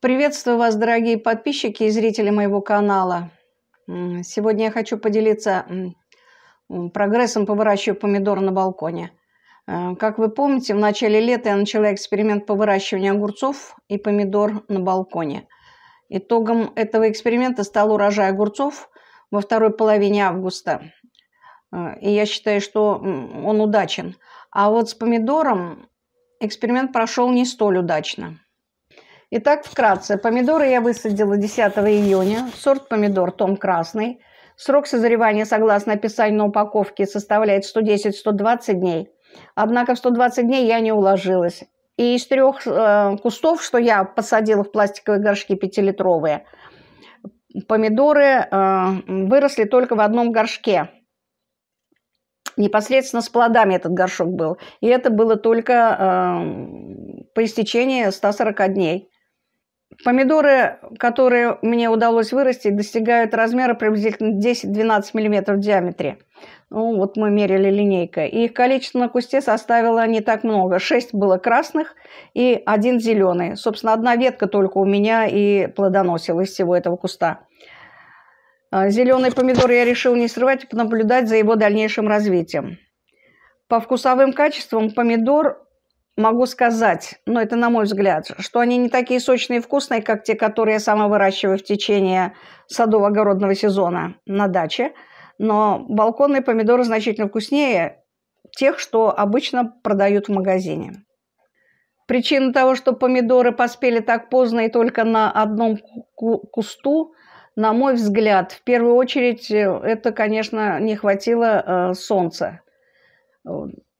Приветствую вас, дорогие подписчики и зрители моего канала. Сегодня я хочу поделиться прогрессом по выращиванию помидор на балконе. Э, как вы помните, в начале лета я начала эксперимент по выращиванию огурцов и помидор на балконе. Итогом этого эксперимента стал урожай огурцов во второй половине августа. Э, и я считаю, что он удачен. А вот с помидором эксперимент прошел не столь удачно. Итак, вкратце. Помидоры я высадила 10 июня. Сорт помидор «Том красный». Срок созревания, согласно описанию на упаковке, составляет 110-120 дней. Однако в 120 дней я не уложилась. И из трех э, кустов, что я посадила в пластиковые горшки пятилитровые, помидоры э, выросли только в одном горшке. Непосредственно с плодами этот горшок был. И это было только э, по истечении 140 дней. Помидоры, которые мне удалось вырастить, достигают размера приблизительно 10-12 мм в диаметре. Ну, вот мы мерили линейкой. И их количество на кусте составило не так много. шесть было красных и один зеленый. Собственно, одна ветка только у меня и плодоносила из всего этого куста. А, зеленый помидор я решил не срывать и понаблюдать за его дальнейшим развитием. По вкусовым качествам помидор могу сказать, но ну, это на мой взгляд, что они не такие сочные и вкусные, как те, которые я сама выращиваю в течение садово-огородного сезона на даче. Но балконные помидоры значительно вкуснее тех, что обычно продают в магазине. Причина того, что помидоры поспели так поздно и только на одном ку- кусту, на мой взгляд, в первую очередь, э, это, конечно, не хватило э, солнца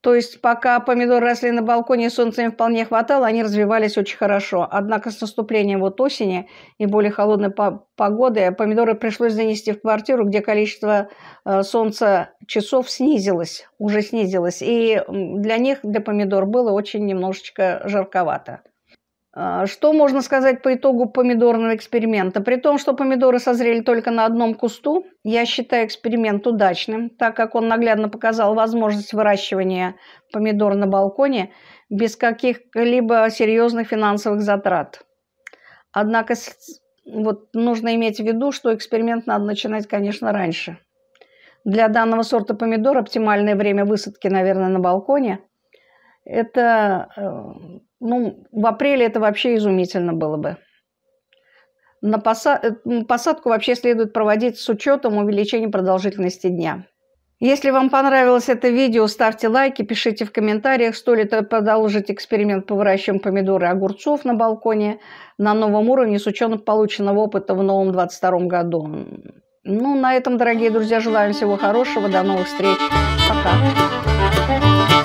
то есть, пока помидоры росли на балконе, солнца им вполне хватало, они развивались очень хорошо. Однако с наступлением вот осени и более холодной погоды помидоры пришлось занести в квартиру, где количество э, солнца часов снизилось, уже снизилось. И для них, для помидор, было очень немножечко жарковато. А, что можно сказать по итогу помидорного эксперимента? При том, что помидоры созрели только на одном кусту, я считаю эксперимент удачным, так как он наглядно показал возможность выращивания помидор на балконе без каких-либо серьезных финансовых затрат. Однако вот, нужно иметь в виду, что эксперимент надо начинать, конечно, раньше. Для данного сорта помидор оптимальное время высадки, наверное, на балконе – это э, ну, в апреле это вообще изумительно было бы. На э, посадку вообще следует проводить с учетом увеличения продолжительности дня. Если вам понравилось это видео, ставьте лайки, пишите в комментариях, стоит ли продолжить эксперимент по выращиванию помидор и огурцов на балконе на новом уровне с учетом полученного опыта в новом 22 году. Ну, на этом, дорогие друзья, желаем всего хорошего, до новых встреч, пока!